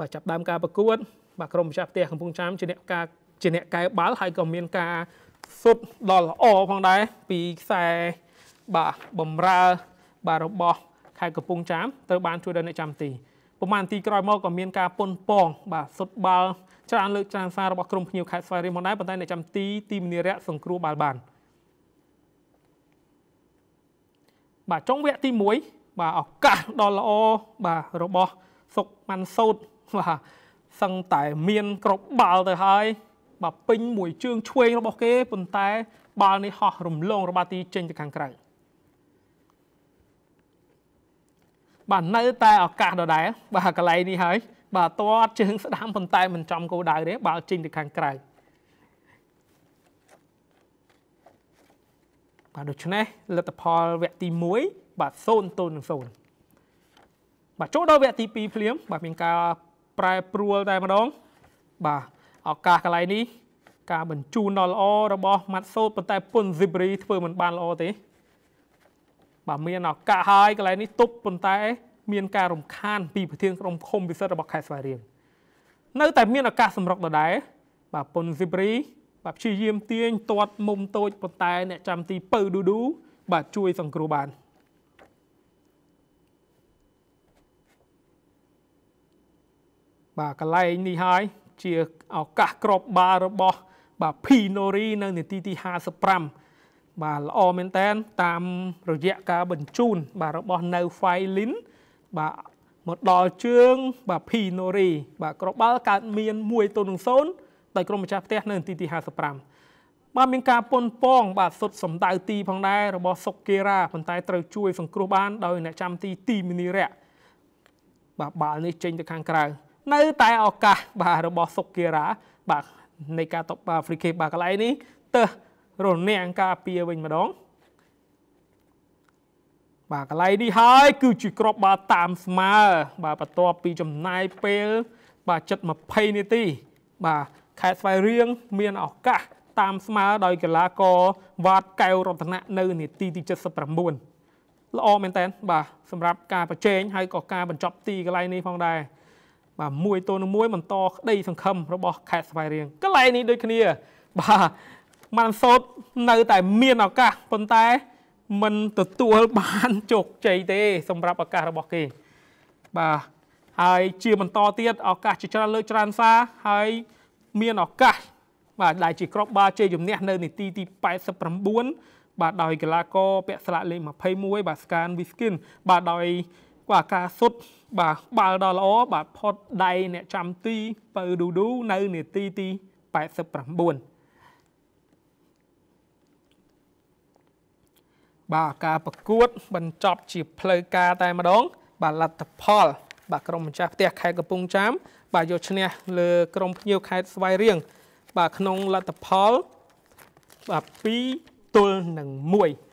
បាទចាប់ដើមការប្រកួតបាទក្រុមម្ចាស់ផ្ទះកំពុងចាំជាអ្នកការជាអ្នកកែបាល់ហើយក៏មានការសុទ្ធដល់ល្អផងដែរពីខ្សែបាទបំរើ បាទរបស់ខេត្តកំពង់ចាមត្រូវបានជួយដល់អ្នកចាំទីប្រហែលទីក្រោយមកក៏មានការពុនពងបាទសុទ្ធបាល់ច្រើនលើកច្រើនសាររបស់ក្រុមភ្នៀវខេត្តស្វាយរៀងផងដែរប៉ុន្តែអ្នកចាំទីទីមនីរៈសង្គ្រោះបាល់បានបាទចុងវគ្គទី1បាទឱកាសដ៏ល្អបាទរបស់សុកម៉ាន់សូតបាទសឹងតែមានក្របបាល់ទៅហើយ បាទពេញមួយជើងឆ្វេងរបស់គេប៉ុន្តែបាល់នេះហោះរំលង របាទីចេញទៅខាងក្រៅបាទនៅតែឱកាសដដែលបាទកន្លែងនេះហើយបាទទាត់ជើងស្ដាំប៉ុន្តែមិនចំគោលដៅទេបាល់ចេញទៅខាងក្រៅបាទដូច្នេះលទ្ធផលវគ្គទី1បាទ0ទល់នឹង0បាទចូលដល់វគ្គទី2ភ្លាម បាទមានការប្រែប្រួលតែម្ដង បាទឱកាសកន្លែងនេះការបញ្ជូនដល់ល្អរបស់ម៉ាត់សូតប៉ុន្តែពុនស៊ីបរីធ្វើមិនបានល្អទេ បាទមានឱកាសហើយកន្លែងនេះទប់ប៉ុន្តែមានការរំខានពីប្រធានក្រុមឃុំពិសិដ្ឋរបស់ខេត្តស្វាយរៀងនៅតែមានឱកាសសម្រុកដដែលបាទពុនស៊ីបរីបាទព្យាយាមទាញទាត់មុំតូចប៉ុន្តែអ្នកចាំទីពៅឌូឌូបាទជួយសង្គ្រោះបានបាទកន្លែងនេះហើយជាឱកាសក្រប បារបស់ បាទ Pinori នៅនាទីទី55បាទល្អមែនតែន តាមរយៈការបញ្ជូន បាទរបស់នៅ Filin បាទមកដល់ជើង បាទ Pinori បាទក្របបាល់កើតមាន1ទល់នឹង0ដោយក្រុមម្ចាស់ផ្ទះនៅនាទីទី55បាទមានការពនប៉ងបាទសុទ្ធសម្ដៅទី ផងដែររបស់សុកគេរ៉ាប៉ុន្តែត្រូវជួយសង្គ្រោះបានដោយអ្នកចាំទីទីមីនីរៈបាទបាល់នេះចេញទៅខាងក្រៅនៅតែឱកាសបាទរបស់សុគីរ៉ាបាទនៃការតបអាហ្វ្រិកបាទកន្លែងនេះ ទៅរនាំងការពារវិញម្ដងបាទកន្លែងនេះហើយគឺជាក្របបាល់តាមស្មើបាទបន្ទាប់ពីចំណាយពេល បាទចិត្ត20នាទី បាទខេត្តស្វាយរៀងមានឱកាសតាមស្មើដោយកីឡាករវ៉ាតកែវរតនៈនៅនាទីទី79ល្អមែនតើបាទសម្រាប់ការប្រជែងហើយក៏ការបញ្ចប់ទីកន្លែងនេះផងដែរបាទមួយទល់នឹងមួយបន្តក្តីសង្ឃឹមរបស់ខេត្តស្វាយរៀងកន្លែងនេះដូចគ្នាបាទមិនសោតនៅតែ មានឱកាសប៉ុន្តែมันទទួលបានជោគជ័យទេ សម្រាប់ឱកាសរបស់គេបាទហើយជាបន្តទៀតឱកាសជាច្រើនលើកច្រើនសារហើយមានឱកាសបាទដែលជាក្របបាល់ជ័យជំនះនៅនីតិទី89បាទដោយកីឡាករពាក់ស្លាកលេខ21បាទ Scan Wiskin បាទដោយបាទការសុទ្ធបាទបាល់ដល់ល្អបាទផុតដៃអ្នកចាំទីបើឌូឌូនៅនាទីទី89បាទការប្រកួត បញ្ចប់ ជា ផ្លូវការតែម្ដងបាទលទ្ធផលបាទក្រុមម្ចាស់ផ្ទះខេត្តកំពង់ចាមបាទយកឈ្នះលើក្រុមភ្ញៀវខេត្តស្វាយរៀងបាទក្នុងលទ្ធផលបាទ2ទល់នឹង1